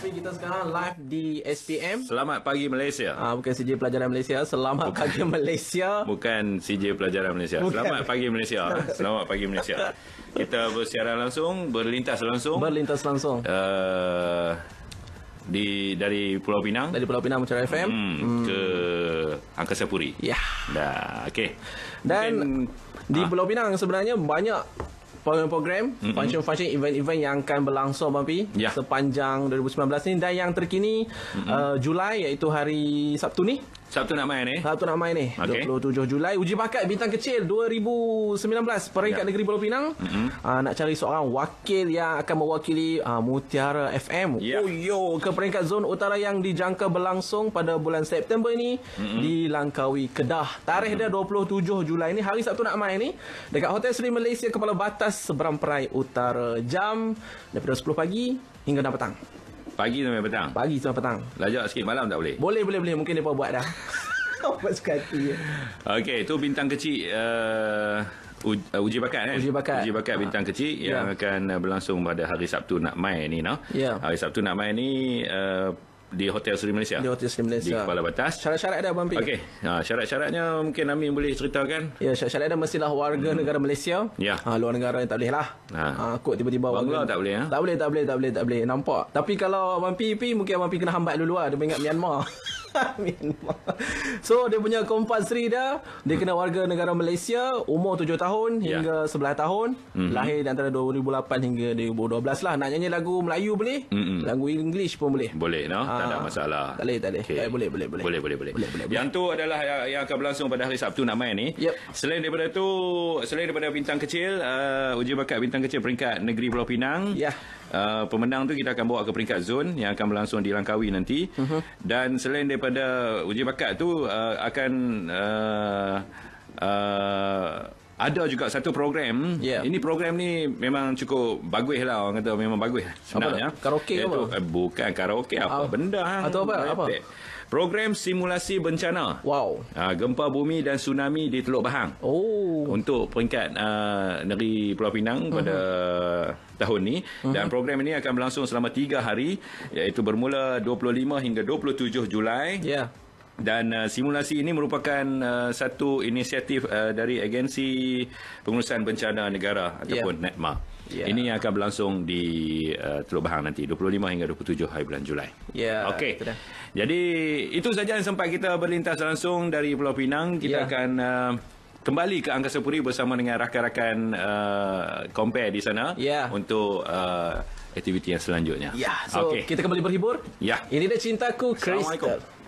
tapi kita sekarang live di SPM. Selamat pagi Malaysia. Ah bukan CJ Pelajaran Malaysia. Selamat bukan. pagi Malaysia. Bukan CJ Pelajaran Malaysia. Bukan. Selamat pagi Malaysia. Selamat pagi Malaysia. kita bersiaran langsung, berlintas langsung. Berlintas langsung. Uh, di dari Pulau Pinang. Dari Pulau Pinang Mutiara FM hmm, hmm, ke Angkasa Puri. Ya. Yeah. Dah, okey. Dan Mungkin, di ah. Pulau Pinang sebenarnya banyak program-program, mm-hmm. event-event yang akan berlangsung Bang yeah. sepanjang 2019 ni dan yang terkini mm-hmm. uh, Julai iaitu hari Sabtu ni Sabtu nak main Eh? Sabtu nak main ni. Okay. 27 Julai uji bakat bintang kecil 2019 peringkat ya. negeri Pulau Pinang. Mm-hmm. Uh, nak cari seorang wakil yang akan mewakili uh, Mutiara FM. Ya. Oh yo ke peringkat zon utara yang dijangka berlangsung pada bulan September ini mm-hmm. di Langkawi Kedah. Tarikh mm-hmm. dia 27 Julai ini hari Sabtu nak main ni dekat Hotel Sri Malaysia Kepala Batas Seberang Perai Utara jam daripada 10 pagi hingga 6 petang. Pagi sampai petang. Pagi sampai petang. Lajak sikit malam tak boleh? Boleh boleh boleh mungkin depa buat dah. Buat suka hati. Okey, tu bintang kecil a uh, uh... Uji bakat kan? Uji bakat. Uji bakat bintang ha. kecil yang yeah. akan berlangsung pada hari Sabtu nak mai ni. No? Yeah. Hari Sabtu nak mai ni uh, di Hotel Seri Malaysia. Di Hotel Seri Malaysia. Di Kepala Batas. Syarat-syarat ada Abang Pi. Okey. Ha, syarat-syaratnya mungkin kami boleh ceritakan. Ya, syarat-syarat ada mestilah warga hmm. negara Malaysia. Ya. Ha, luar negara yang tak boleh lah. Ha. ha kot tiba-tiba Bangla tak boleh. Ha? Tak boleh, tak boleh, tak boleh, tak boleh. Nampak. Tapi kalau Abang Pi, mungkin Abang Pi kena hambat dulu lah. Dia ingat Myanmar. so dia punya compulsory dia dia kena warga negara Malaysia umur 7 tahun ya. hingga yeah. 11 tahun mm-hmm. lahir antara 2008 hingga 2012 lah nak nyanyi lagu Melayu boleh mm-hmm. lagu English pun boleh boleh no ha. tak ada ah. masalah tak boleh tak boleh okay. eh, boleh boleh boleh boleh boleh boleh boleh boleh yang tu adalah yang, yang akan berlangsung pada hari Sabtu nama ni yep. selain daripada tu selain daripada bintang kecil uh, uji bakat bintang kecil peringkat negeri Pulau Pinang yeah. Uh, pemenang tu kita akan bawa ke peringkat zon yang akan berlangsung di Langkawi nanti uh-huh. dan selain daripada uji bakat tu uh, akan uh, uh ada juga satu program. Yeah. Ini program ni memang cukup bagus lah orang kata memang bagus. Sebenarnya. Apa? Ya. Karaoke Iaitu, apa? Eh, bukan karaoke apa uh, benda hang. Atau apa? Apa? Te- Program simulasi bencana. Wow. Ha, gempa bumi dan tsunami di Teluk Bahang. Oh. Untuk peringkat uh, negeri Pulau Pinang pada uh-huh. tahun ini uh-huh. Mhm. dan program ini akan berlangsung selama tiga hari iaitu bermula 25 hingga 27 Julai. Ya. Yeah dan uh, simulasi ini merupakan uh, satu inisiatif uh, dari agensi pengurusan bencana negara ataupun yeah. NETMA. Yeah. Ini yang akan berlangsung di uh, Teluk Bahang nanti 25 hingga 27 hari bulan Julai. Ya. Yeah, Okey. Jadi itu saja yang sempat kita berlintas langsung dari Pulau Pinang. Kita yeah. akan uh, kembali ke Angkasa Puri bersama dengan rakan-rakan uh, compare di sana yeah. untuk uh, aktiviti yang selanjutnya. Ya. Yeah. So okay. kita kembali berhibur. Ya. Yeah. Ini dia cintaku Crystal.